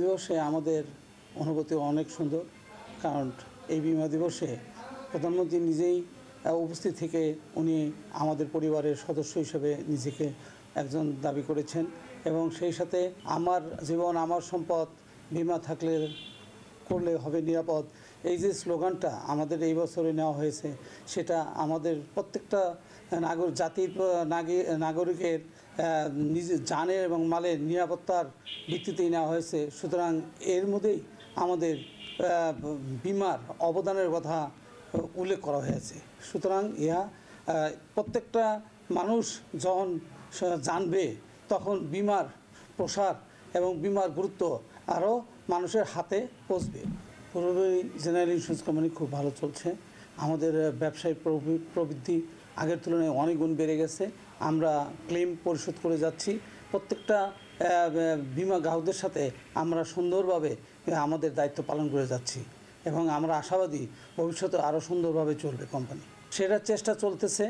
বিমা দিবসে আমাদের অনুভূতি অনেক সুন্দর কারণ এই বিমা দিবসে প্রধানমন্ত্রী নিজেই উপস্থিত থেকে উনি আমাদের পরিবারের সদস্য হিসেবে নিজেকে একজন দাবি করেছেন এবং সেই সাথে আমার জীবন আমার সম্পদ বিমা থাকলে করলে হবে নিরাপদ এই যে স্লোগানটা আমাদের এই বছরে নেওয়া হয়েছে সেটা আমাদের প্রত্যেকটা নাগর জাতির নাগরিকের নিজের জানের এবং মালের নিরাপত্তার ভিত্তিতেই নেওয়া হয়েছে সুতরাং এর মধ্যেই আমাদের বিমার অবদানের কথা উল্লেখ করা হয়েছে সুতরাং ইহা প্রত্যেকটা মানুষ যখন জানবে তখন বিমার প্রসার এবং বিমার গুরুত্ব আরও মানুষের হাতে পৌঁছবে পুরোপুরি জেনারেল ইন্স্যুরেন্স কোম্পানি খুব ভালো চলছে আমাদের ব্যবসায় প্রবৃদ্ধি আগের তুলনায় অনেক গুণ বেড়ে গেছে আমরা ক্লেম পরিশোধ করে যাচ্ছি প্রত্যেকটা বিমা গ্রাহকদের সাথে আমরা সুন্দরভাবে আমাদের দায়িত্ব পালন করে যাচ্ছি এবং আমরা আশাবাদী ভবিষ্যতে আরও সুন্দরভাবে চলবে কোম্পানি সেটার চেষ্টা চলতেছে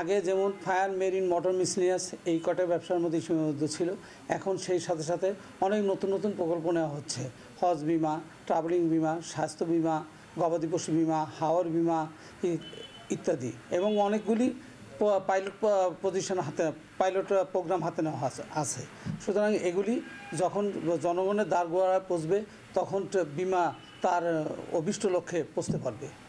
আগে যেমন ফায়ার মেরিন মোটর মিসলিনিয়াস এই কটা ব্যবসার মধ্যে সীমাবদ্ধ ছিল এখন সেই সাথে সাথে অনেক নতুন নতুন প্রকল্প নেওয়া হচ্ছে হজ বিমা ট্রাভেলিং বিমা স্বাস্থ্য বিমা গবাদি পশু বিমা হাওয়ার বিমা ইত্যাদি এবং অনেকগুলি পাইলট পজিশন হাতে পাইলট প্রোগ্রাম হাতে নেওয়া আছে সুতরাং এগুলি যখন জনগণের দ্বার পচবে তখন বিমা তার অভিষ্ট লক্ষ্যে পৌঁছতে পারবে